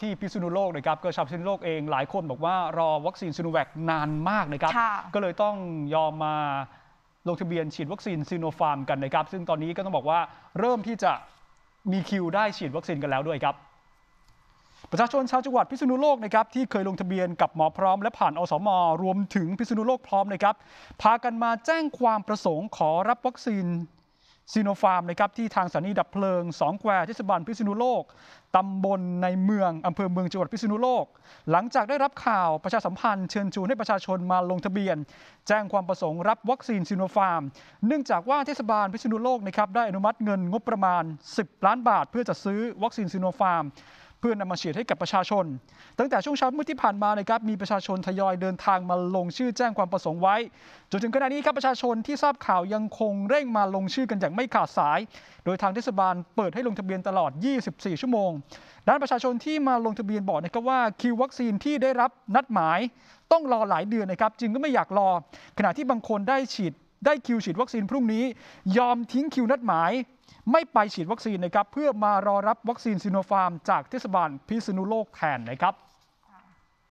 ที่พิษณุโลกนะครับก็ชาวพิษณุโลกเอง หลายคนบอกว่ารอวัคซีนซิโนแวคนานมากนะครับ ก็เลยต้องยอมมาลงทะเบียนฉีดวัคซีนซิโนฟาร์มกันนะครับ ซึ่งตอนนี้ก็ต้องบอกว่าเริ่มที่จะมีคิวได้ฉีดวัคซีนกันแล้วด้วยครับ ประชาชนชาวจังหวัดพิษณุโลกนะครับที่เคยลงทะเบียนกับหมอพร้อมและผ่านอสม รวมถึงพิษณุโลกพร้อมนะครับ พากันมาแจ้งความประสงค์ขอรับวัคซีนซีโนฟาร์มนะครับที่ทางสถานีดับเพลิงสองแควเทศบาลพิษณุโลกตำบลในเมืองอำเภอเมืองจังหวัดพิษณุโลก หลังจากได้รับข่าวประชาสัมพันธ์เชิญชวนให้ประชาชนมาลงทะเบียน แจ้งความประสงค์รับวัคซีนซีโนฟาร์มเนื่องจากว่าเทศบาลพิษณุโลกนะครับได้อนุมัติเงินงบประมาณ 10 ล้านบาทเพื่อจะซื้อวัคซีนซีโนฟาร์มพื่อนำมาฉีดให้กับประชาชน ตั้งแต่ช่วงเช้ามืดที่ผ่านมานะครับมีประชาชนทยอยเดินทางมาลงชื่อแจ้งความประสงค์ไว้ จนถึงขณะนี้ครับประชาชนที่ทราบข่าวยังคงเร่งมาลงชื่อกันอย่างไม่ขาดสาย โดยทางเทศบาลเปิดให้ลงทะเบียนตลอด 24 ชั่วโมง ด้านประชาชนที่มาลงทะเบียนบอกนะครับว่าคิววัคซีนที่ได้รับนัดหมาย ต้องรอหลายเดือนนะครับจึงก็ไม่อยากรอ ขณะที่บางคนได้ฉีดได้คิวฉีดวัคซีนพรุ่งนี้ ยอมทิ้งคิวนัดหมาย ไม่ไปฉีดวัคซีนนะครับเพื่อมารอรับวัคซีนซิโนฟาร์มจากเทศบาลพิษณุโลกแทนนะครับ